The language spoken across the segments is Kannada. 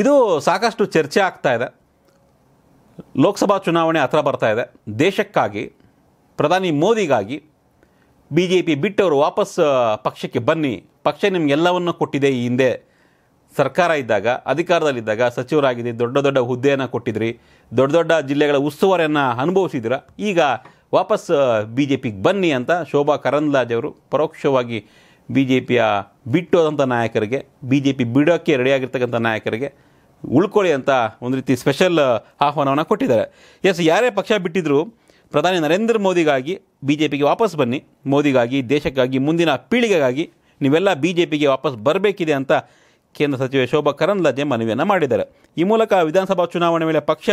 ಇದು ಸಾಕಷ್ಟು ಚರ್ಚೆ ಆಗ್ತಾ ಇದೆ ಲೋಕಸಭಾ ಚುನಾವಣೆ ಹತ್ರ ಬರ್ತಾ ಇದೆ ದೇಶಕ್ಕಾಗಿ ಪ್ರಧಾನಿ ಮೋದಿಗಾಗಿ ಬಿ ಜೆ ಪಿ ಬಿಟ್ಟವರು ವಾಪಸ್ ಪಕ್ಷಕ್ಕೆ ಬನ್ನಿ ಪಕ್ಷ ನಿಮಗೆಲ್ಲವನ್ನು ಕೊಟ್ಟಿದೆ ಈ ಹಿಂದೆ ಸರ್ಕಾರ ಇದ್ದಾಗ ಅಧಿಕಾರದಲ್ಲಿದ್ದಾಗ ಸಚಿವರಾಗಿದೆ ದೊಡ್ಡ ದೊಡ್ಡ ಹುದ್ದೆಯನ್ನು ಕೊಟ್ಟಿದ್ರಿ ದೊಡ್ಡ ದೊಡ್ಡ ಜಿಲ್ಲೆಗಳ ಉಸ್ತುವಾರಿಯನ್ನು ಅನುಭವಿಸಿದ್ರ ಈಗ ವಾಪಸ್ ಬಿ ಜೆ ಪಿಗೆ ಬನ್ನಿ ಅಂತ ಶೋಭಾ ಕರಂದ್ಲಾಜ್ ಅವರು ಪರೋಕ್ಷವಾಗಿ ಬಿ ಜೆ ಪಿಯ ಬಿಟ್ಟೋದಂಥ ನಾಯಕರಿಗೆ ಬಿ ಜೆ ಪಿ ಬಿಡೋಕ್ಕೆ ರೆಡಿಯಾಗಿರ್ತಕ್ಕಂಥ ನಾಯಕರಿಗೆ ಉಳ್ಕೊಳ್ಳಿ ಅಂತ ಒಂದು ರೀತಿ ಸ್ಪೆಷಲ್ ಆಹ್ವಾನವನ್ನು ಕೊಟ್ಟಿದ್ದಾರೆ ಎಸ್ ಯಾರೇ ಪಕ್ಷ ಬಿಟ್ಟಿದ್ದರೂ ಪ್ರಧಾನಿ ನರೇಂದ್ರ ಮೋದಿಗಾಗಿ ಬಿ ಜೆ ಪಿಗೆ ವಾಪಸ್ ಬನ್ನಿ ಮೋದಿಗಾಗಿ ದೇಶಕ್ಕಾಗಿ ಮುಂದಿನ ಪೀಳಿಗೆಗಾಗಿ ನೀವೆಲ್ಲ ಬಿ ಜೆ ಪಿಗೆ ವಾಪಸ್ ಬರಬೇಕಿದೆ ಅಂತ ಕೇಂದ್ರ ಸಚಿವೆ ಶೋಭಾ ಕರಂದ್ಲಾಜೆ ಮನವಿಯನ್ನು ಮಾಡಿದ್ದಾರೆ ಈ ಮೂಲಕ ವಿಧಾನಸಭಾ ಚುನಾವಣೆ ವೇಳೆ ಪಕ್ಷ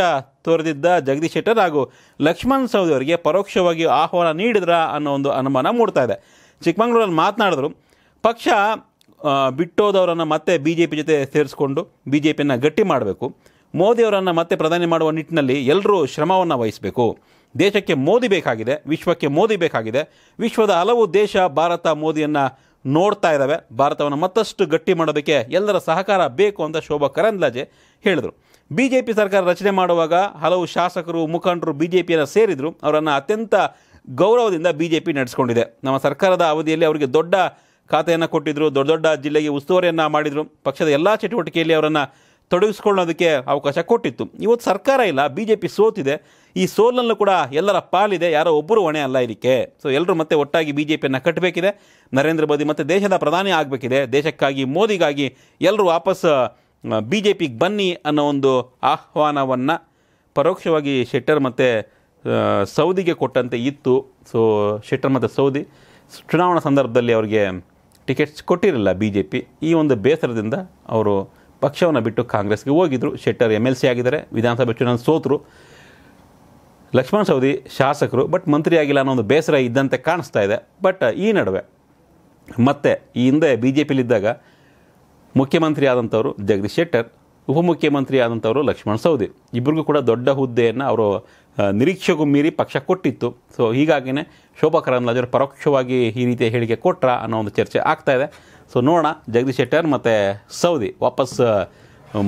ತೋರೆದಿದ್ದ ಜಗದೀಶ್ ಶೆಟ್ಟರ್ ಹಾಗೂ ಲಕ್ಷ್ಮಣ್ ಸವದಿ ಅವರಿಗೆ ಪರೋಕ್ಷವಾಗಿ ಆಹ್ವಾನ ನೀಡಿದ್ರ ಅನ್ನೋ ಒಂದು ಅನುಮಾನ ಮೂಡ್ತಾ ಇದೆ ಚಿಕ್ಕಮಗಳೂರಲ್ಲಿ ಮಾತನಾಡಿದ್ರು ಪಕ್ಷ ಬಿಟ್ಟೋದವರನ್ನು ಮತ್ತೆ ಬಿ ಜೆ ಪಿ ಜೊತೆ ಸೇರಿಸ್ಕೊಂಡು ಬಿ ಜೆ ಪಿಯನ್ನು ಗಟ್ಟಿ ಮಾಡಬೇಕು ಮೋದಿಯವರನ್ನು ಮತ್ತೆ ಪ್ರಧಾನಿ ಮಾಡುವ ನಿಟ್ಟಿನಲ್ಲಿ ಎಲ್ಲರೂ ಶ್ರಮವನ್ನು ವಹಿಸಬೇಕು ದೇಶಕ್ಕೆ ಮೋದಿ ಬೇಕಾಗಿದೆ ವಿಶ್ವಕ್ಕೆ ಮೋದಿ ಬೇಕಾಗಿದೆ ವಿಶ್ವದ ಹಲವು ದೇಶ ಭಾರತ ಮೋದಿಯನ್ನು ನೋಡ್ತಾ ಇದ್ದಾವೆ ಭಾರತವನ್ನು ಮತ್ತಷ್ಟು ಗಟ್ಟಿ ಮಾಡೋದಕ್ಕೆ ಎಲ್ಲರ ಸಹಕಾರ ಬೇಕು ಅಂತ ಶೋಭಾ ಕರಂದ್ಲಾಜೆ ಹೇಳಿದರು ಬಿ ಜೆ ಪಿ ಸರ್ಕಾರ ರಚನೆ ಮಾಡುವಾಗ ಹಲವು ಶಾಸಕರು ಮುಖಂಡರು ಬಿ ಜೆ ಪಿಯನ್ನು ಸೇರಿದರು ಅವರನ್ನು ಅತ್ಯಂತ ಗೌರವದಿಂದ ಬಿ ಜೆ ಪಿ ನಡೆಸ್ಕೊಂಡಿದೆ ನಮ್ಮ ಸರ್ಕಾರದ ಅವಧಿಯಲ್ಲಿ ಅವರಿಗೆ ದೊಡ್ಡ ಖಾತೆಯನ್ನು ಕೊಟ್ಟಿದ್ದರು ದೊಡ್ಡ ದೊಡ್ಡ ಜಿಲ್ಲೆಗೆ ಉಸ್ತುವಾರಿಯನ್ನು ಮಾಡಿದರು ಪಕ್ಷದ ಎಲ್ಲ ಚಟುವಟಿಕೆಯಲ್ಲಿ ಅವರನ್ನು ತೊಡಗಿಸ್ಕೊಳ್ಳೋದಕ್ಕೆ ಅವಕಾಶ ಕೊಟ್ಟಿತ್ತು ಇವತ್ತು ಸರ್ಕಾರ ಇಲ್ಲ ಬಿ ಜೆ ಪಿ ಸೋತಿದೆ ಈ ಸೋಲಲ್ಲೂ ಕೂಡ ಎಲ್ಲರ ಪಾಲಿದೆ ಯಾರೋ ಒಬ್ಬರು ಹೊಣೆ ಅಲ್ಲ ಇದಕ್ಕೆ ಸೊ ಎಲ್ಲರೂ ಮತ್ತೆ ಒಟ್ಟಾಗಿ ಬಿ ಜೆ ಪಿಯನ್ನು ಕಟ್ಟಬೇಕಿದೆ ನರೇಂದ್ರ ಮೋದಿ ಮತ್ತು ದೇಶದ ಪ್ರಧಾನಿ ಆಗಬೇಕಿದೆ ದೇಶಕ್ಕಾಗಿ ಮೋದಿಗಾಗಿ ಎಲ್ಲರೂ ವಾಪಸ್ ಬಿ ಜೆ ಪಿಗೆ ಬನ್ನಿ ಅನ್ನೋ ಒಂದು ಆಹ್ವಾನವನ್ನು ಪರೋಕ್ಷವಾಗಿ ಶೆಟ್ಟರ್ ಮತ್ತು ಸೌದಿಗೆ ಕೊಟ್ಟಂತೆ ಇತ್ತು ಸೊ ಶೆಟ್ಟರ್ ಮತ್ತು ಸೌದಿ ಚುನಾವಣಾ ಸಂದರ್ಭದಲ್ಲಿ ಅವರಿಗೆ ಟಿಕೆಟ್ಸ್ ಕೊಟ್ಟಿರಲಿಲ್ಲ ಬಿ ಜೆ ಪಿ ಈ ಒಂದು ಬೇಸರದಿಂದ ಅವರು ಪಕ್ಷವನ್ನು ಬಿಟ್ಟು ಕಾಂಗ್ರೆಸ್ಗೆ ಹೋಗಿದ್ದರು ಶೆಟ್ಟರ್ ಎಮ್ ಎಲ್ ಸಿ ಆಗಿದ್ದಾರೆ ವಿಧಾನಸಭೆ ಚುನಾವಣೆ ಸೋತರು ಲಕ್ಷ್ಮಣ ಸವದಿ ಶಾಸಕರು ಬಟ್ ಮಂತ್ರಿ ಆಗಿಲ್ಲ ಅನ್ನೋ ಒಂದು ಬೇಸರ ಇದ್ದಂತೆ ಕಾಣಿಸ್ತಾ ಇದೆ ಬಟ್ ಈ ನಡುವೆ ಮತ್ತೆ ಈ ಹಿಂದೆ ಬಿ ಜೆ ಪಿಲಿದ್ದಾಗ ಮುಖ್ಯಮಂತ್ರಿ ಆದಂಥವರು ಜಗದೀಶ್ ಶೆಟ್ಟರ್ ಉಪಮುಖ್ಯಮಂತ್ರಿ ಆದಂಥವರು ಲಕ್ಷ್ಮಣ್ ಸೌದಿ ಇಬ್ಬರಿಗೂ ಕೂಡ ದೊಡ್ಡ ಹುದ್ದೆಯನ್ನು ಅವರು ನಿರೀಕ್ಷೆಗೂ ಮೀರಿ ಪಕ್ಷ ಕೊಟ್ಟಿತ್ತು ಸೊ ಹೀಗಾಗಿಯೇ ಶೋಭಾ ಕರಂದ್ಲಾಜರು ಪರೋಕ್ಷವಾಗಿ ಈ ರೀತಿಯ ಹೇಳಿಕೆ ಕೊಟ್ರ ಅನ್ನೋ ಒಂದು ಚರ್ಚೆ ಆಗ್ತಾ ಇದೆ ಸೊ ನೋಡೋಣ ಜಗದೀಶ್ ಶೆಟ್ಟರ್ ಮತ್ತು ಸೌದಿ ವಾಪಸ್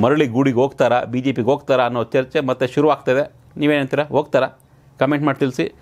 ಮರಳಿ ಗೂಡಿಗೆ ಹೋಗ್ತಾರಾ ಬಿ ಜೆ ಪಿಗೆ ಹೋಗ್ತಾರಾ ಅನ್ನೋ ಚರ್ಚೆ ಮತ್ತೆ ಶುರು ಆಗ್ತಾಯಿದೆ ನೀವೇನಂತೀರ ಹೋಗ್ತಾರಾ ಕಮೆಂಟ್ ಮಾಡಿ ತಿಳಿಸಿ